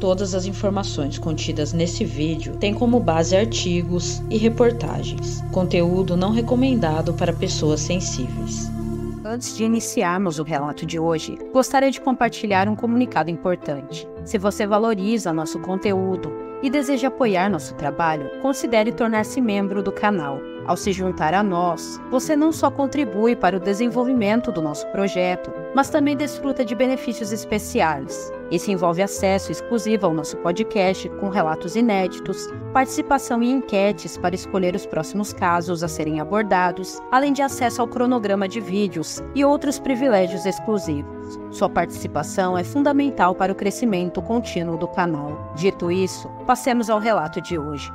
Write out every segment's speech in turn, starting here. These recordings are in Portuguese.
Todas as informações contidas nesse vídeo têm como base artigos e reportagens, conteúdo não recomendado para pessoas sensíveis. Antes de iniciarmos o relato de hoje, gostaria de compartilhar um comunicado importante. Se você valoriza nosso conteúdo e deseja apoiar nosso trabalho, considere tornar-se membro do canal. Ao se juntar a nós, você não só contribui para o desenvolvimento do nosso projeto, mas também desfruta de benefícios especiais. Isso envolve acesso exclusivo ao nosso podcast com relatos inéditos, participação em enquetes para escolher os próximos casos a serem abordados, além de acesso ao cronograma de vídeos e outros privilégios exclusivos. Sua participação é fundamental para o crescimento contínuo do canal. Dito isso, passemos ao relato de hoje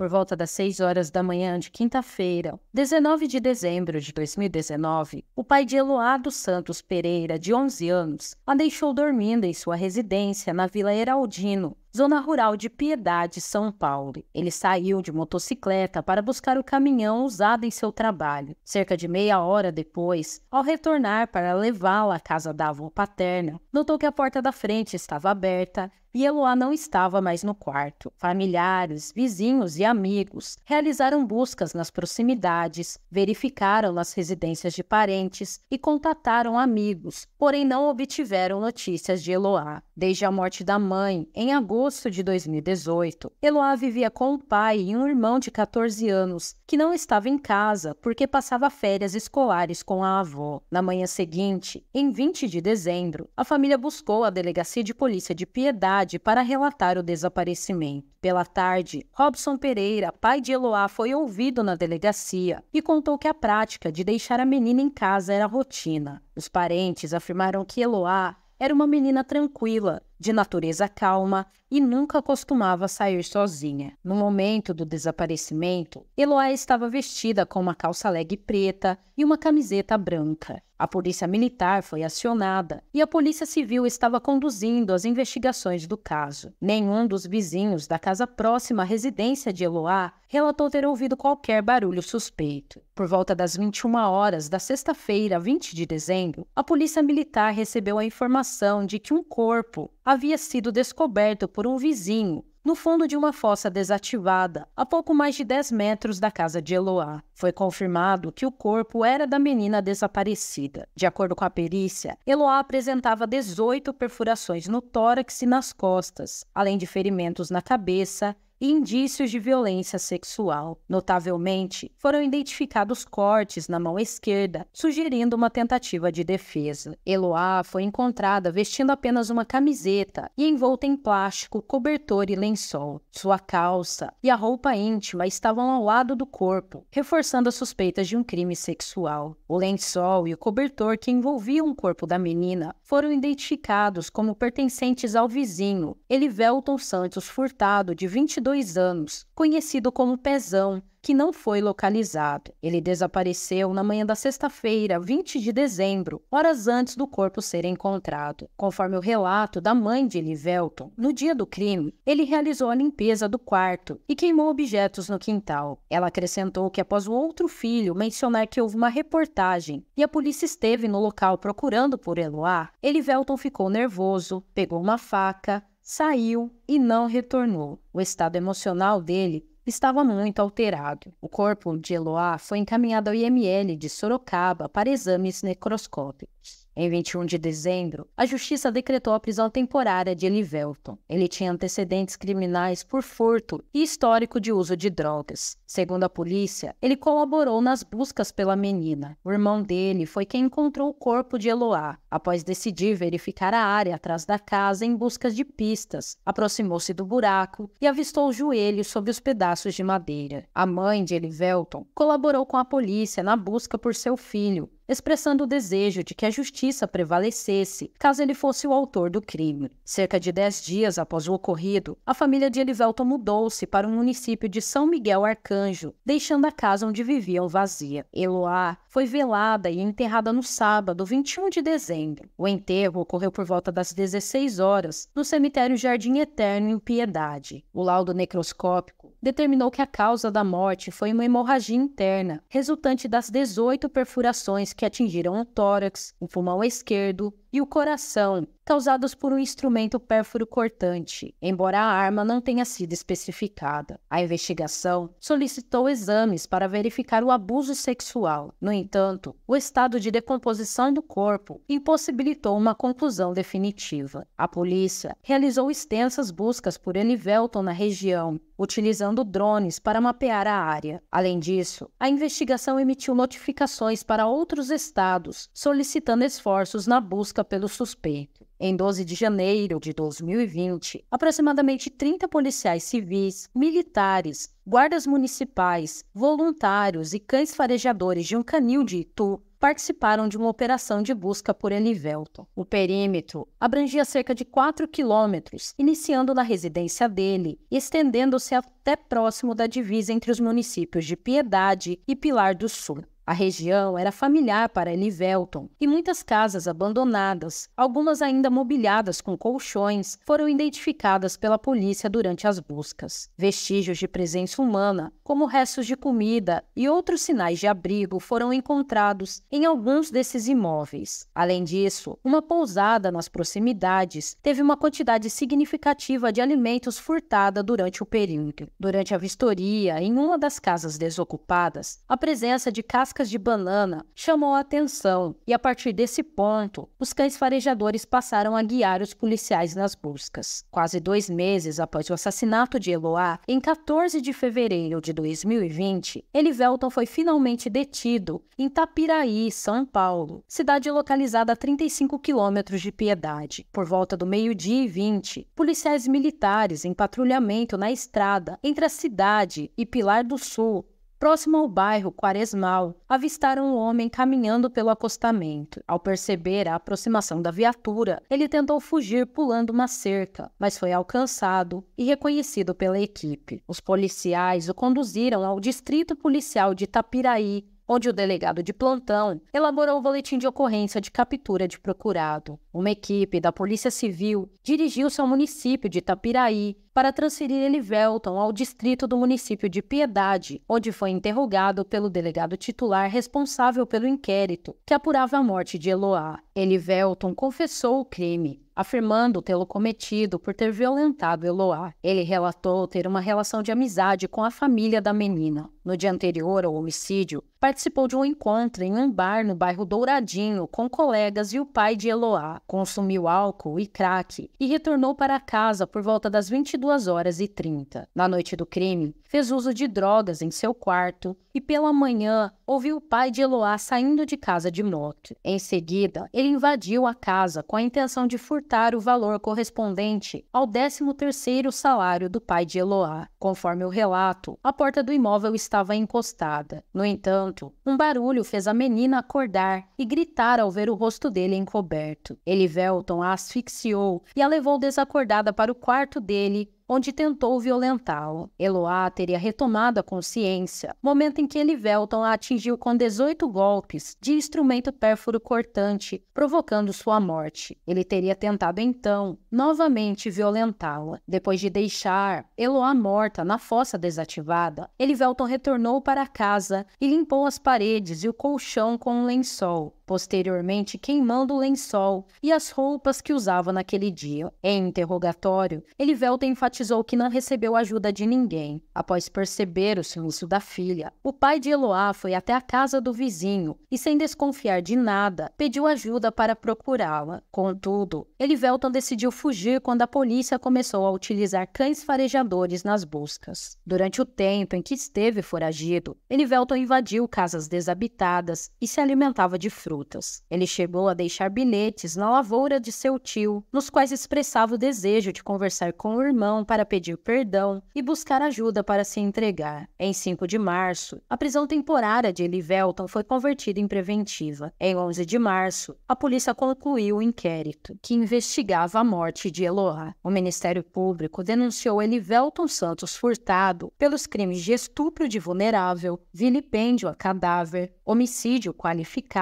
por volta das 6 horas da manhã de quinta-feira, 19 de dezembro de 2019, o pai de Eloado Santos Pereira, de 11 anos, a deixou dormindo em sua residência na Vila Heraldino, Zona rural de Piedade, São Paulo. Ele saiu de motocicleta para buscar o caminhão usado em seu trabalho. Cerca de meia hora depois, ao retornar para levá-la à casa da avó paterna, notou que a porta da frente estava aberta e Eloá não estava mais no quarto. Familiares, vizinhos e amigos realizaram buscas nas proximidades, verificaram nas residências de parentes e contataram amigos, porém não obtiveram notícias de Eloá. Desde a morte da mãe, em agosto, agosto de 2018, Eloá vivia com o pai e um irmão de 14 anos, que não estava em casa porque passava férias escolares com a avó. Na manhã seguinte, em 20 de dezembro, a família buscou a delegacia de polícia de Piedade para relatar o desaparecimento. Pela tarde, Robson Pereira, pai de Eloá, foi ouvido na delegacia e contou que a prática de deixar a menina em casa era rotina. Os parentes afirmaram que Eloá era uma menina tranquila de natureza calma e nunca costumava sair sozinha. No momento do desaparecimento, Eloá estava vestida com uma calça leg preta e uma camiseta branca. A polícia militar foi acionada e a polícia civil estava conduzindo as investigações do caso. Nenhum dos vizinhos da casa próxima à residência de Eloá relatou ter ouvido qualquer barulho suspeito. Por volta das 21 horas da sexta-feira, 20 de dezembro, a polícia militar recebeu a informação de que um corpo havia sido descoberto por um vizinho no fundo de uma fossa desativada, a pouco mais de 10 metros da casa de Eloá. Foi confirmado que o corpo era da menina desaparecida. De acordo com a perícia, Eloá apresentava 18 perfurações no tórax e nas costas, além de ferimentos na cabeça indícios de violência sexual. Notavelmente, foram identificados cortes na mão esquerda, sugerindo uma tentativa de defesa. Eloá foi encontrada vestindo apenas uma camiseta e envolta em plástico, cobertor e lençol. Sua calça e a roupa íntima estavam ao lado do corpo, reforçando as suspeitas de um crime sexual. O lençol e o cobertor que envolviam o corpo da menina foram identificados como pertencentes ao vizinho, Elivelton Santos Furtado, de 22 dois anos, conhecido como Pezão, que não foi localizado. Ele desapareceu na manhã da sexta-feira, 20 de dezembro, horas antes do corpo ser encontrado. Conforme o relato da mãe de Livelton, no dia do crime, ele realizou a limpeza do quarto e queimou objetos no quintal. Ela acrescentou que após o outro filho mencionar que houve uma reportagem e a polícia esteve no local procurando por Eloá, Elivelton ficou nervoso, pegou uma faca, saiu e não retornou. O estado emocional dele estava muito alterado. O corpo de Eloá foi encaminhado ao IML de Sorocaba para exames necroscópicos. Em 21 de dezembro, a justiça decretou a prisão temporária de Elivelton. Ele tinha antecedentes criminais por furto e histórico de uso de drogas. Segundo a polícia, ele colaborou nas buscas pela menina. O irmão dele foi quem encontrou o corpo de Eloá. Após decidir verificar a área atrás da casa em busca de pistas, aproximou-se do buraco e avistou o joelho sob os pedaços de madeira. A mãe de Elivelton colaborou com a polícia na busca por seu filho, expressando o desejo de que a justiça prevalecesse caso ele fosse o autor do crime. Cerca de dez dias após o ocorrido, a família de Elivelton mudou-se para o município de São Miguel Arcanjo, deixando a casa onde viviam vazia. Eloá foi velada e enterrada no sábado, 21 de dezembro. O enterro ocorreu por volta das 16 horas no cemitério Jardim Eterno em Piedade. O laudo necroscópico determinou que a causa da morte foi uma hemorragia interna, resultante das 18 perfurações que atingiram o tórax, o pulmão esquerdo, e o coração, causados por um instrumento pérfuro cortante, embora a arma não tenha sido especificada. A investigação solicitou exames para verificar o abuso sexual. No entanto, o estado de decomposição do corpo impossibilitou uma conclusão definitiva. A polícia realizou extensas buscas por Enivelton na região, utilizando drones para mapear a área. Além disso, a investigação emitiu notificações para outros estados, solicitando esforços na busca pelo suspeito. Em 12 de janeiro de 2020, aproximadamente 30 policiais civis, militares, guardas municipais, voluntários e cães farejadores de um canil de Itu participaram de uma operação de busca por Enivelton. O perímetro abrangia cerca de 4 quilômetros, iniciando na residência dele e estendendo-se até próximo da divisa entre os municípios de Piedade e Pilar do Sul. A região era familiar para Elivelton e muitas casas abandonadas, algumas ainda mobiliadas com colchões, foram identificadas pela polícia durante as buscas. Vestígios de presença humana, como restos de comida e outros sinais de abrigo, foram encontrados em alguns desses imóveis. Além disso, uma pousada nas proximidades teve uma quantidade significativa de alimentos furtada durante o período. Durante a vistoria, em uma das casas desocupadas, a presença de casca cascas de banana chamou a atenção e, a partir desse ponto, os cães farejadores passaram a guiar os policiais nas buscas. Quase dois meses após o assassinato de Eloá, em 14 de fevereiro de 2020, Elivelton foi finalmente detido em Tapiraí, São Paulo, cidade localizada a 35 quilômetros de Piedade. Por volta do meio-dia e 20, policiais militares em patrulhamento na estrada entre a cidade e Pilar do Sul Próximo ao bairro Quaresmal, avistaram um homem caminhando pelo acostamento. Ao perceber a aproximação da viatura, ele tentou fugir pulando uma cerca, mas foi alcançado e reconhecido pela equipe. Os policiais o conduziram ao distrito policial de Tapiraí, onde o delegado de plantão elaborou o boletim de ocorrência de captura de procurado. Uma equipe da Polícia Civil dirigiu-se ao município de Itapiraí para transferir Elivelton ao distrito do município de Piedade, onde foi interrogado pelo delegado titular responsável pelo inquérito que apurava a morte de Eloá. Elivelton confessou o crime, afirmando tê-lo cometido por ter violentado Eloá. Ele relatou ter uma relação de amizade com a família da menina. No dia anterior ao homicídio, participou de um encontro em um bar no bairro Douradinho com colegas e o pai de Eloá. Consumiu álcool e crack e retornou para casa por volta das 22 22 horas e 30. Na noite do crime, fez uso de drogas em seu quarto e pela manhã ouviu o pai de Eloá saindo de casa de moto. Em seguida, ele invadiu a casa com a intenção de furtar o valor correspondente ao 13º salário do pai de Eloá. Conforme o relato, a porta do imóvel estava encostada. No entanto, um barulho fez a menina acordar e gritar ao ver o rosto dele encoberto. Elivelton a asfixiou e a levou desacordada para o quarto dele, onde tentou violentá-lo. Eloá teria retomado a consciência, momento em que Elivelton a atingiu com 18 golpes de instrumento pérfuro cortante, provocando sua morte. Ele teria tentado então novamente violentá-la. Depois de deixar Eloá morta na fossa desativada, Elivelton retornou para casa e limpou as paredes e o colchão com um lençol posteriormente queimando o lençol e as roupas que usava naquele dia. Em interrogatório, Elivelton enfatizou que não recebeu ajuda de ninguém. Após perceber o silêncio da filha, o pai de Eloá foi até a casa do vizinho e, sem desconfiar de nada, pediu ajuda para procurá-la. Contudo, Elivelton decidiu fugir quando a polícia começou a utilizar cães farejadores nas buscas. Durante o tempo em que esteve foragido, Elivelton invadiu casas desabitadas e se alimentava de frutas frutas. Ele chegou a deixar bilhetes na lavoura de seu tio, nos quais expressava o desejo de conversar com o irmão para pedir perdão e buscar ajuda para se entregar. Em 5 de março, a prisão temporária de Elivelton foi convertida em preventiva. Em 11 de março, a polícia concluiu o inquérito, que investigava a morte de Eloá. O Ministério Público denunciou Elivelton Santos Furtado pelos crimes de estupro de vulnerável, vilipêndio a cadáver, homicídio qualificado,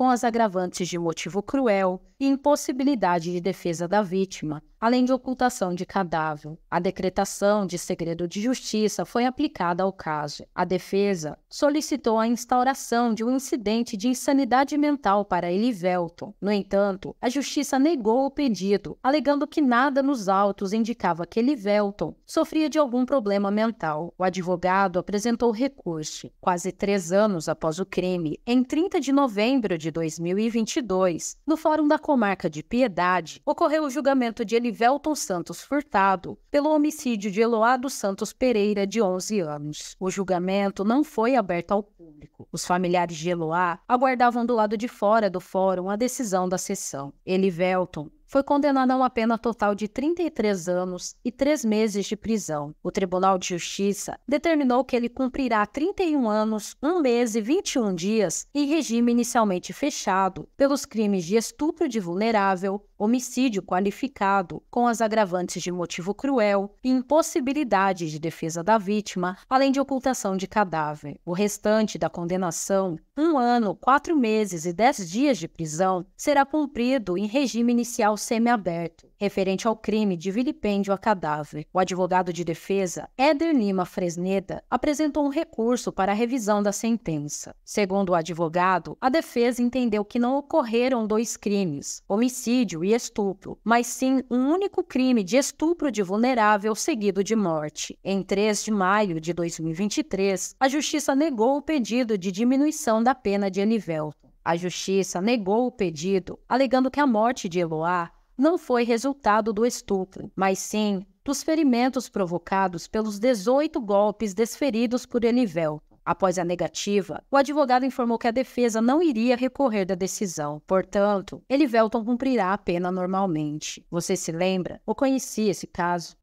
com as agravantes de motivo cruel e impossibilidade de defesa da vítima, além de ocultação de cadáver. A decretação de segredo de justiça foi aplicada ao caso. A defesa solicitou a instauração de um incidente de insanidade mental para Elivelton. No entanto, a justiça negou o pedido, alegando que nada nos autos indicava que Elivelton sofria de algum problema mental. O advogado apresentou recurso. Quase três anos após o crime, em 30 de novembro de 2022, no Fórum da Comarca de Piedade, ocorreu o julgamento de Elivelton Erivelton Santos Furtado pelo homicídio de Eloado Santos Pereira, de 11 anos. O julgamento não foi aberto ao público. Os familiares de Eloá aguardavam do lado de fora do fórum a decisão da sessão. Elivelton foi condenado a uma pena total de 33 anos e 3 meses de prisão. O Tribunal de Justiça determinou que ele cumprirá 31 anos, 1 mês e 21 dias em regime inicialmente fechado pelos crimes de estupro de vulnerável, homicídio qualificado, com as agravantes de motivo cruel e impossibilidade de defesa da vítima, além de ocultação de cadáver. O restante da condenação, um ano, quatro meses e dez dias de prisão, será cumprido em regime inicial semiaberto referente ao crime de vilipêndio a cadáver. O advogado de defesa, Éder Lima Fresneda, apresentou um recurso para a revisão da sentença. Segundo o advogado, a defesa entendeu que não ocorreram dois crimes, homicídio e estupro, mas sim um único crime de estupro de vulnerável seguido de morte. Em 3 de maio de 2023, a justiça negou o pedido de diminuição da pena de Anivelto. A justiça negou o pedido, alegando que a morte de Eloá não foi resultado do estupro, mas sim dos ferimentos provocados pelos 18 golpes desferidos por Elivel. Após a negativa, o advogado informou que a defesa não iria recorrer da decisão. Portanto, Elivelton cumprirá a pena normalmente. Você se lembra Eu conheci esse caso?